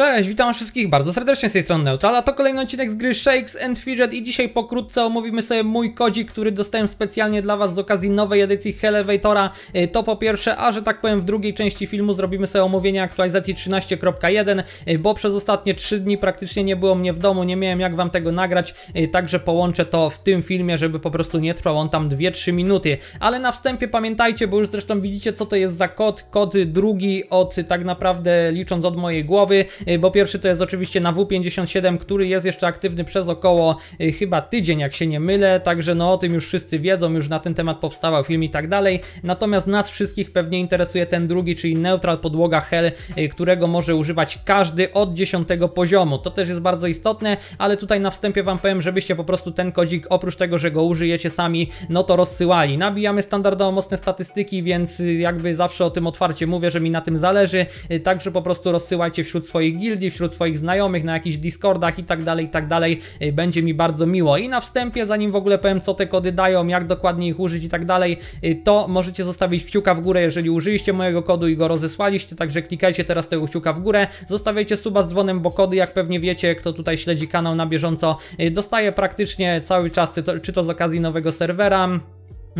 Cześć, witam wszystkich bardzo serdecznie z tej strony Neutral, a to kolejny odcinek z gry Shakes and Fidget i dzisiaj pokrótce omówimy sobie mój kodzik, który dostałem specjalnie dla Was z okazji nowej edycji Hellevatora. Y, to po pierwsze, a że tak powiem w drugiej części filmu zrobimy sobie omówienie aktualizacji 13.1, y, bo przez ostatnie 3 dni praktycznie nie było mnie w domu, nie miałem jak Wam tego nagrać, y, także połączę to w tym filmie, żeby po prostu nie trwał on tam 2-3 minuty. Ale na wstępie pamiętajcie, bo już zresztą widzicie co to jest za kod, kod drugi od tak naprawdę licząc od mojej głowy, Y, bo pierwszy to jest oczywiście na W57, który jest jeszcze aktywny przez około y, chyba tydzień, jak się nie mylę, także no o tym już wszyscy wiedzą, już na ten temat powstawał film i tak dalej. Natomiast nas wszystkich pewnie interesuje ten drugi, czyli Neutral Podłoga Hell, y, którego może używać każdy od 10 poziomu. To też jest bardzo istotne, ale tutaj na wstępie Wam powiem, żebyście po prostu ten kodzik, oprócz tego, że go użyjecie sami, no to rozsyłali. Nabijamy standardowo mocne statystyki, więc jakby zawsze o tym otwarcie mówię, że mi na tym zależy, także po prostu rozsyłajcie wśród swoich swojej gildii, wśród swoich znajomych, na jakichś Discordach i tak dalej, i tak dalej. E, będzie mi bardzo miło. I na wstępie, zanim w ogóle powiem, co te kody dają, jak dokładnie ich użyć i tak dalej, e, to możecie zostawić kciuka w górę, jeżeli użyliście mojego kodu i go rozesłaliście, także klikajcie teraz tego kciuka w górę, zostawiajcie suba z dzwonem, bo kody, jak pewnie wiecie, kto tutaj śledzi kanał na bieżąco, e, dostaje praktycznie cały czas, czy to, czy to z okazji nowego serwera,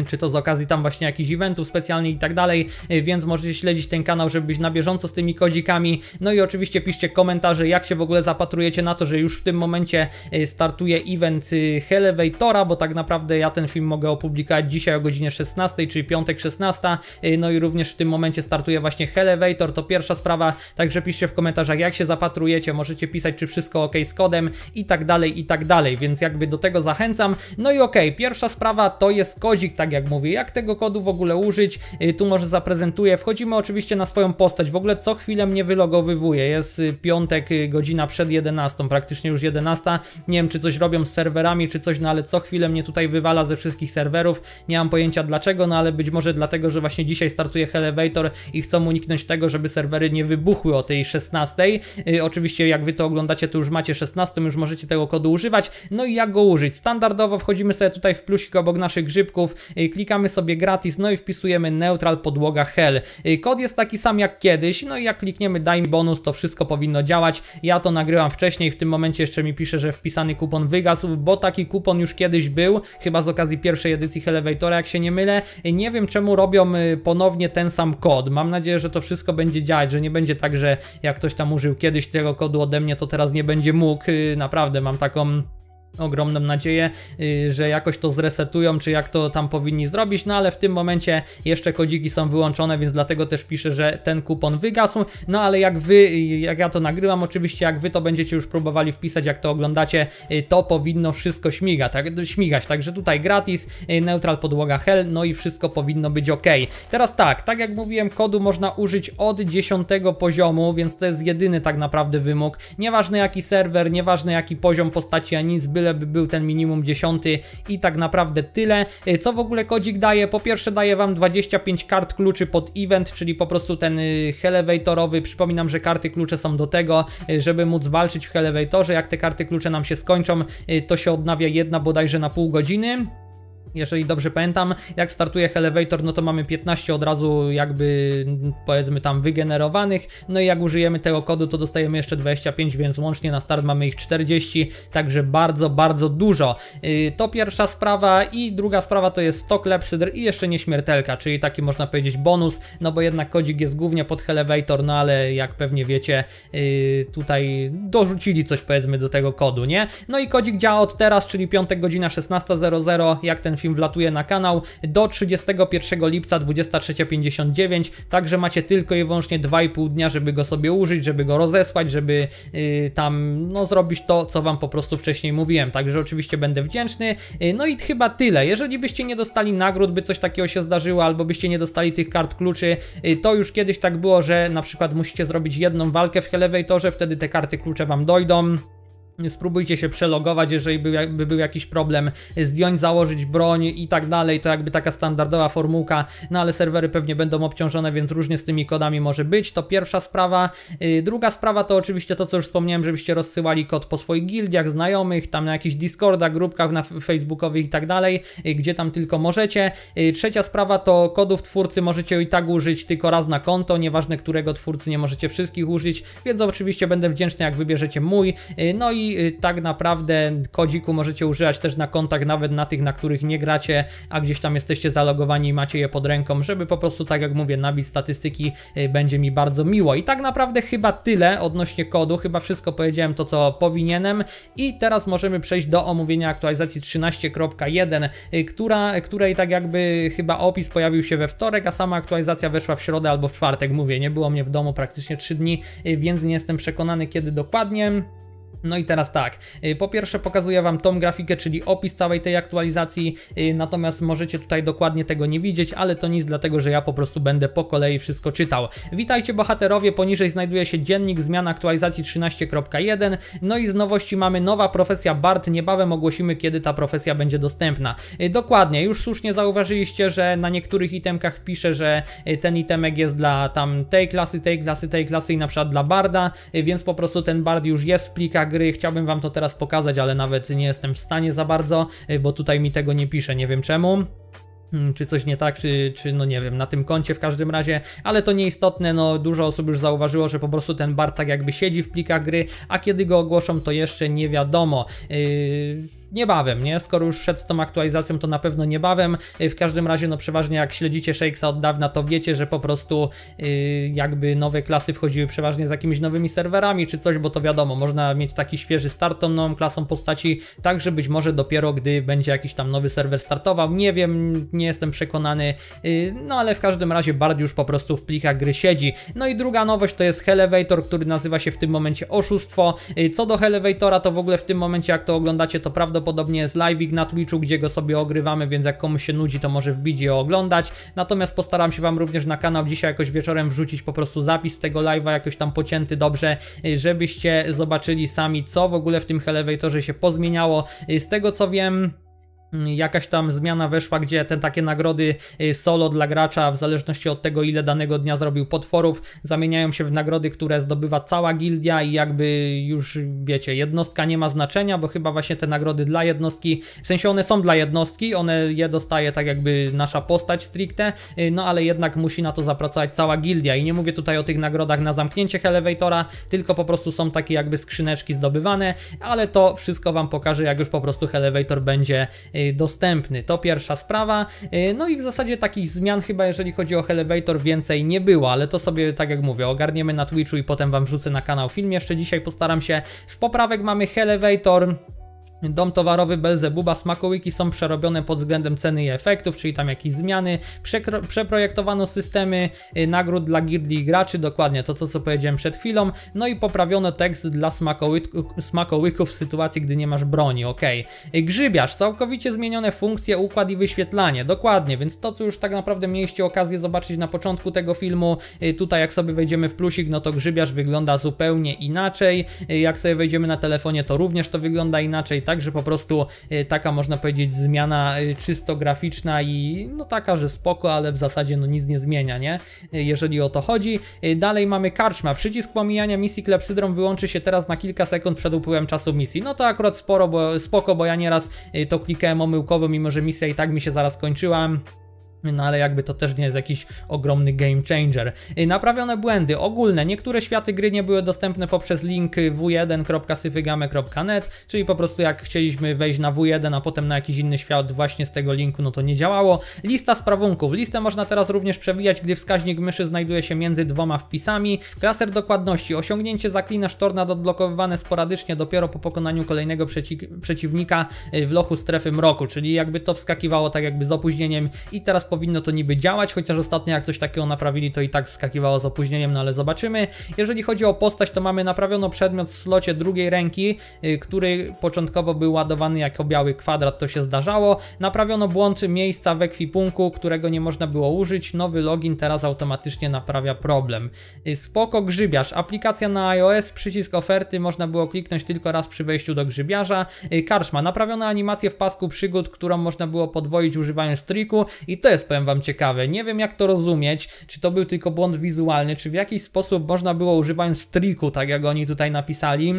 czy to z okazji tam właśnie jakichś eventów specjalnych i tak dalej, y, więc możecie śledzić ten kanał, żeby być na bieżąco z tymi kodzikami. No i oczywiście piszcie komentarze, jak się w ogóle zapatrujecie na to, że już w tym momencie y, startuje event y, Elevatora, bo tak naprawdę ja ten film mogę opublikować dzisiaj o godzinie 16, czyli piątek 16. No i również w tym momencie startuje właśnie Elevator, to pierwsza sprawa, także piszcie w komentarzach, jak się zapatrujecie, możecie pisać, czy wszystko ok z kodem i tak dalej, i tak dalej, więc jakby do tego zachęcam. No i ok, pierwsza sprawa to jest kodzik, tak jak mówię, jak tego kodu w ogóle użyć, y, tu może zaprezentuję. Wchodzimy oczywiście na swoją postać, w ogóle co chwilę mnie wylogowywuje, jest y, piątek, y, godzina przed 11, praktycznie już 11, nie wiem czy coś robią z serwerami, czy coś, no ale co chwilę mnie tutaj wywala ze wszystkich serwerów, nie mam pojęcia dlaczego, no ale być może dlatego, że właśnie dzisiaj startuje Elevator i chcą uniknąć tego, żeby serwery nie wybuchły o tej 16. oczywiście jak wy to oglądacie, to już macie 16, już możecie tego kodu używać. No i jak go użyć? Standardowo wchodzimy sobie tutaj w plusik obok naszych grzybków, Y, klikamy sobie gratis, no i wpisujemy neutral podłoga hell. Y, kod jest taki sam jak kiedyś, no i jak klikniemy daj mi bonus, to wszystko powinno działać. Ja to nagrywam wcześniej, w tym momencie jeszcze mi pisze, że wpisany kupon wygasł, bo taki kupon już kiedyś był, chyba z okazji pierwszej edycji Elevatora, jak się nie mylę. Y, nie wiem czemu robią ponownie ten sam kod. Mam nadzieję, że to wszystko będzie działać, że nie będzie tak, że jak ktoś tam użył kiedyś tego kodu ode mnie, to teraz nie będzie mógł. Naprawdę mam taką ogromną nadzieję, y, że jakoś to zresetują, czy jak to tam powinni zrobić, no ale w tym momencie jeszcze kodziki są wyłączone, więc dlatego też piszę, że ten kupon wygasł, no ale jak wy, jak ja to nagrywam oczywiście, jak wy to będziecie już próbowali wpisać, jak to oglądacie, y, to powinno wszystko śmiga, tak, śmigać, także tutaj gratis, y, neutral podłoga hell, no i wszystko powinno być ok. Teraz tak, tak jak mówiłem, kodu można użyć od 10 poziomu, więc to jest jedyny tak naprawdę wymóg, nieważne jaki serwer, nieważne jaki poziom postaci, a nic, by byleby był ten minimum dziesiąty i tak naprawdę tyle. Y, co w ogóle kodzik daje? Po pierwsze daje Wam 25 kart kluczy pod event, czyli po prostu ten y, elevatorowy. Przypominam, że karty klucze są do tego, y, żeby móc walczyć w elevatorze. Jak te karty klucze nam się skończą, to się odnawia jedna bodajże na pół godziny jeżeli dobrze pamiętam, jak startuje Elevator, no to mamy 15 od razu jakby powiedzmy tam wygenerowanych, no i jak użyjemy tego kodu, to dostajemy jeszcze 25, więc łącznie na start mamy ich 40, także bardzo, bardzo dużo. Y, to pierwsza sprawa i druga sprawa to jest 100 klepsydr i jeszcze nieśmiertelka, czyli taki można powiedzieć bonus, no bo jednak kodzik jest głównie pod Elevator, no ale jak pewnie wiecie, y, tutaj dorzucili coś powiedzmy do tego kodu, nie? No i kodzik działa od teraz, czyli piątek godzina 16.00, jak ten film wlatuje na kanał do 31 lipca 23.59, także macie tylko i wyłącznie 2,5 dnia, żeby go sobie użyć, żeby go rozesłać, żeby yy, tam no, zrobić to, co Wam po prostu wcześniej mówiłem, także oczywiście będę wdzięczny. Yy, no i chyba tyle, jeżeli byście nie dostali nagród, by coś takiego się zdarzyło, albo byście nie dostali tych kart kluczy, yy, to już kiedyś tak było, że na przykład musicie zrobić jedną walkę w Elevatorze, wtedy te karty klucze Wam dojdą spróbujcie się przelogować, jeżeli był, był jakiś problem, zdjąć, założyć broń i tak dalej, to jakby taka standardowa formułka, no ale serwery pewnie będą obciążone, więc różnie z tymi kodami może być, to pierwsza sprawa. Y, druga sprawa to oczywiście to, co już wspomniałem, żebyście rozsyłali kod po swoich gildiach, znajomych, tam na jakichś Discordach, grupkach na facebookowych i tak dalej, y, gdzie tam tylko możecie. Y, trzecia sprawa to kodów twórcy możecie i tak użyć tylko raz na konto, nieważne którego twórcy, nie możecie wszystkich użyć, więc oczywiście będę wdzięczny, jak wybierzecie mój. No i Y, tak naprawdę kodziku możecie używać też na kontach, nawet na tych, na których nie gracie, a gdzieś tam jesteście zalogowani i macie je pod ręką, żeby po prostu, tak jak mówię, nabić statystyki, y, będzie mi bardzo miło. I tak naprawdę chyba tyle odnośnie kodu, chyba wszystko powiedziałem to, co powinienem i teraz możemy przejść do omówienia aktualizacji 13.1, y, która, której tak jakby chyba opis pojawił się we wtorek, a sama aktualizacja weszła w środę albo w czwartek, mówię, nie było mnie w domu praktycznie 3 dni, więc nie jestem przekonany, kiedy dokładnie. No i teraz tak, y, po pierwsze pokazuję Wam tą grafikę, czyli opis całej tej aktualizacji, y, natomiast możecie tutaj dokładnie tego nie widzieć, ale to nic dlatego, że ja po prostu będę po kolei wszystko czytał. Witajcie bohaterowie, poniżej znajduje się dziennik zmian aktualizacji 13.1, no i z nowości mamy nowa profesja BART, niebawem ogłosimy kiedy ta profesja będzie dostępna. Y, dokładnie, już słusznie zauważyliście, że na niektórych itemkach pisze, że ten itemek jest dla tam tej klasy, tej klasy, tej klasy i na przykład dla Barda, więc po prostu ten Bard już jest w plikach, gry, chciałbym Wam to teraz pokazać, ale nawet nie jestem w stanie za bardzo, y, bo tutaj mi tego nie pisze, nie wiem czemu mm, czy coś nie tak, czy, czy no nie wiem, na tym koncie w każdym razie, ale to nieistotne, no dużo osób już zauważyło, że po prostu ten bar tak jakby siedzi w plikach gry, a kiedy go ogłoszą to jeszcze nie wiadomo. Yy niebawem, nie? Skoro już przed tą aktualizacją, to na pewno niebawem. Y, w każdym razie, no przeważnie jak śledzicie Shakesa od dawna, to wiecie, że po prostu yy, jakby nowe klasy wchodziły przeważnie z jakimiś nowymi serwerami czy coś, bo to wiadomo, można mieć taki świeży start tą nową klasą postaci, także być może dopiero gdy będzie jakiś tam nowy serwer startował, nie wiem, nie jestem przekonany, yy, no ale w każdym razie Bard już po prostu w plikach gry siedzi. No i druga nowość to jest Helevator, który nazywa się w tym momencie Oszustwo. Yy, co do Helevatora, to w ogóle w tym momencie jak to oglądacie, to prawda prawdopodobnie jest live'ik na Twitchu, gdzie go sobie ogrywamy, więc jak komuś się nudzi, to może wbić i oglądać. Natomiast postaram się Wam również na kanał dzisiaj jakoś wieczorem wrzucić po prostu zapis tego live'a, jakoś tam pocięty dobrze, y, żebyście zobaczyli sami, co w ogóle w tym Elevatorze się pozmieniało. Y, z tego co wiem jakaś tam zmiana weszła, gdzie te takie nagrody y, solo dla gracza, w zależności od tego, ile danego dnia zrobił potworów, zamieniają się w nagrody, które zdobywa cała gildia i jakby już wiecie, jednostka nie ma znaczenia, bo chyba właśnie te nagrody dla jednostki, w sensie one są dla jednostki, one je dostaje tak jakby nasza postać stricte, y, no ale jednak musi na to zapracować cała gildia i nie mówię tutaj o tych nagrodach na zamknięcie elewatora, tylko po prostu są takie jakby skrzyneczki zdobywane, ale to wszystko Wam pokażę, jak już po prostu elewator będzie y, Y, dostępny. To pierwsza sprawa. Y, no i w zasadzie takich zmian chyba jeżeli chodzi o Elevator więcej nie było, ale to sobie tak jak mówię, ogarniemy na Twitchu i potem wam wrzucę na kanał film. Jeszcze dzisiaj postaram się. Z poprawek mamy Elevator. Dom towarowy Belzebuba, smakołyki są przerobione pod względem ceny i efektów, czyli tam jakieś zmiany. przeprojektowano systemy y, nagród dla girdli graczy, dokładnie to, to co powiedziałem przed chwilą. No i poprawiono tekst dla smakoły, smakołyków w sytuacji, gdy nie masz broni, ok. Grzybiarz, całkowicie zmienione funkcje, układ i wyświetlanie, dokładnie, więc to co już tak naprawdę mieliście okazję zobaczyć na początku tego filmu, y, tutaj jak sobie wejdziemy w plusik, no to grzybiarz wygląda zupełnie inaczej, y, jak sobie wejdziemy na telefonie, to również to wygląda inaczej, Także po prostu y, taka można powiedzieć zmiana y, czysto graficzna i no taka, że spoko, ale w zasadzie no nic nie zmienia, nie? Y, jeżeli o to chodzi. Dalej mamy karczma. Przycisk pomijania misji klepsydrom wyłączy się teraz na kilka sekund przed upływem czasu misji. No to akurat sporo, bo, spoko, bo ja nieraz to klikałem omyłkowo, mimo że misja i tak mi się zaraz kończyła. No ale jakby to też nie jest jakiś ogromny game changer. Y, naprawione błędy ogólne. Niektóre światy gry nie były dostępne poprzez link w1.syfygame.net, czyli po prostu jak chcieliśmy wejść na w1, a potem na jakiś inny świat właśnie z tego linku, no to nie działało. Lista sprawunków. Listę można teraz również przewijać, gdy wskaźnik myszy znajduje się między dwoma wpisami. Klaser dokładności. Osiągnięcie zaklinasz tornad odblokowywane sporadycznie dopiero po pokonaniu kolejnego przeci przeciwnika y, w lochu strefy mroku, czyli jakby to wskakiwało tak jakby z opóźnieniem i teraz powinno to niby działać, chociaż ostatnio jak coś takiego naprawili, to i tak skakiwało z opóźnieniem, no ale zobaczymy. Jeżeli chodzi o postać, to mamy naprawiono przedmiot w slocie drugiej ręki, y, który początkowo był ładowany jako biały kwadrat, to się zdarzało. Naprawiono błąd miejsca w ekwipunku, którego nie można było użyć. Nowy login teraz automatycznie naprawia problem. Y, spoko grzybiarz. Aplikacja na iOS, przycisk oferty można było kliknąć tylko raz przy wejściu do grzybiarza. Y, Karszma. Naprawiono animację w pasku przygód, którą można było podwoić używając triku i to jest jest, powiem wam, ciekawe. Nie wiem, jak to rozumieć, czy to był tylko błąd wizualny, czy w jakiś sposób można było używać triku, tak jak oni tutaj napisali,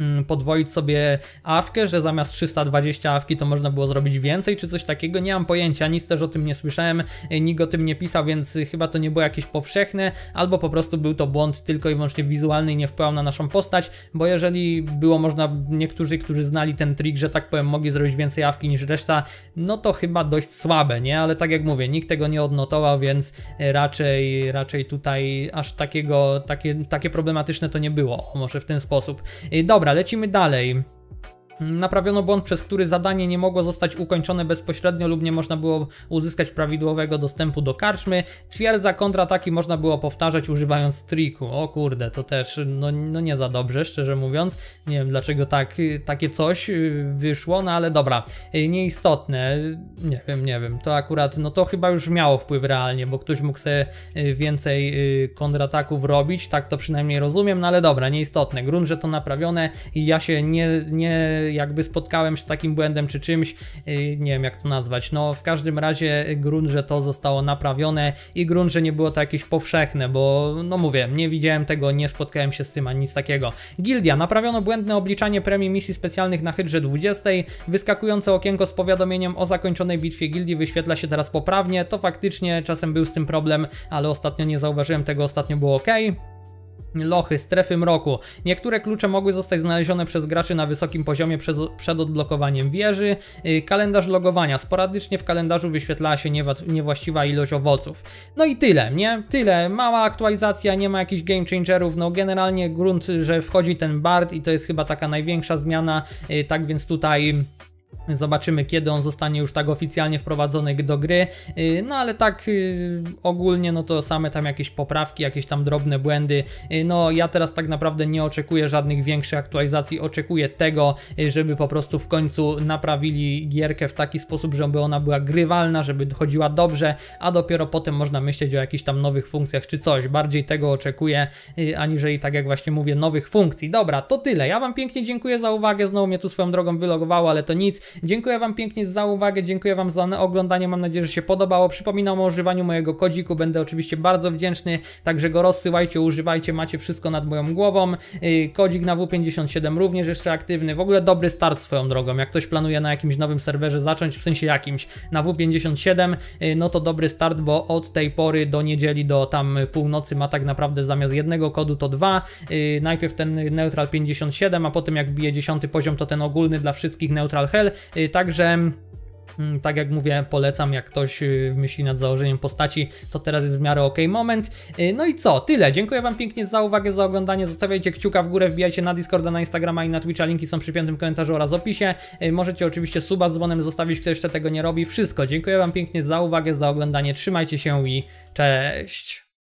Mm, podwoić sobie awkę, że zamiast 320 awki to można było zrobić więcej, czy coś takiego, nie mam pojęcia, nic też o tym nie słyszałem, e, nikt o tym nie pisał, więc chyba to nie było jakieś powszechne, albo po prostu był to błąd tylko i wyłącznie wizualny i nie wpływał na naszą postać, bo jeżeli było można, niektórzy, którzy znali ten trik, że tak powiem, mogli zrobić więcej awki niż reszta, no to chyba dość słabe, nie? Ale tak jak mówię, nikt tego nie odnotował, więc e, raczej, raczej tutaj aż takiego, takie, takie problematyczne to nie było, może w ten sposób. E, Dobra, lecimy dalej. Naprawiono błąd, przez który zadanie nie mogło zostać ukończone bezpośrednio lub nie można było uzyskać prawidłowego dostępu do karczmy. Twierdza kontrataki można było powtarzać używając triku. O kurde, to też no, no nie za dobrze, szczerze mówiąc. Nie wiem dlaczego tak, takie coś y, wyszło, no ale dobra, y, nieistotne. Nie wiem, nie wiem. To akurat, no to chyba już miało wpływ realnie, bo ktoś mógł sobie y, więcej kontrataków robić, tak to przynajmniej rozumiem, no ale dobra, nieistotne. Grunt, że to naprawione i ja się nie, nie jakby spotkałem się z takim błędem czy czymś, y, nie wiem jak to nazwać. No w każdym razie grunt, że to zostało naprawione i grunt, że nie było to jakieś powszechne, bo no mówię, nie widziałem tego, nie spotkałem się z tym ani nic takiego. Gildia, naprawiono błędne obliczanie premii misji specjalnych na Hydrze 20. Wyskakujące okienko z powiadomieniem o zakończonej bitwie gildii wyświetla się teraz poprawnie. To faktycznie czasem był z tym problem, ale ostatnio nie zauważyłem tego, ostatnio było ok lochy, strefy mroku. Niektóre klucze mogły zostać znalezione przez graczy na wysokim poziomie przez, przed odblokowaniem wieży. Y, kalendarz logowania. Sporadycznie w kalendarzu wyświetlała się niewłaściwa ilość owoców. No i tyle, nie? Tyle. Mała aktualizacja, nie ma jakichś game changerów. No generalnie grunt, że wchodzi ten Bard i to jest chyba taka największa zmiana. Y, tak więc tutaj... Zobaczymy, kiedy on zostanie już tak oficjalnie wprowadzony do gry. Y, no ale tak y, ogólnie, no to same tam jakieś poprawki, jakieś tam drobne błędy. Y, no ja teraz tak naprawdę nie oczekuję żadnych większych aktualizacji. Oczekuję tego, żeby po prostu w końcu naprawili gierkę w taki sposób, żeby ona była grywalna, żeby chodziła dobrze, a dopiero potem można myśleć o jakichś tam nowych funkcjach czy coś. Bardziej tego oczekuję, aniżeli tak jak właśnie mówię, nowych funkcji. Dobra, to tyle. Ja Wam pięknie dziękuję za uwagę. Znowu mnie tu swoją drogą wylogowało, ale to nic dziękuję Wam pięknie za uwagę, dziękuję Wam za oglądanie, mam nadzieję, że się podobało. Przypominam o używaniu mojego kodziku, będę oczywiście bardzo wdzięczny, także go rozsyłajcie, używajcie, macie wszystko nad moją głową. Y, kodzik na W57 również jeszcze aktywny, w ogóle dobry start swoją drogą, jak ktoś planuje na jakimś nowym serwerze zacząć, w sensie jakimś, na W57, y, no to dobry start, bo od tej pory do niedzieli, do tam północy ma tak naprawdę zamiast jednego kodu to dwa. Y, najpierw ten Neutral 57, a potem jak wbije 10 poziom to ten ogólny dla wszystkich Neutral Hell Y, także mm, tak jak mówię, polecam, jak ktoś y, myśli nad założeniem postaci, to teraz jest w miarę ok moment. Y, no i co, tyle. Dziękuję Wam pięknie za uwagę, za oglądanie. Zostawiajcie kciuka w górę, wbijajcie na Discorda, na Instagrama i na Twitcha. Linki są przy piątym komentarzu oraz opisie. Możecie oczywiście suba z dzwonem zostawić, kto jeszcze tego nie robi. Wszystko. Dziękuję Wam pięknie za uwagę, za oglądanie. Trzymajcie się i cześć.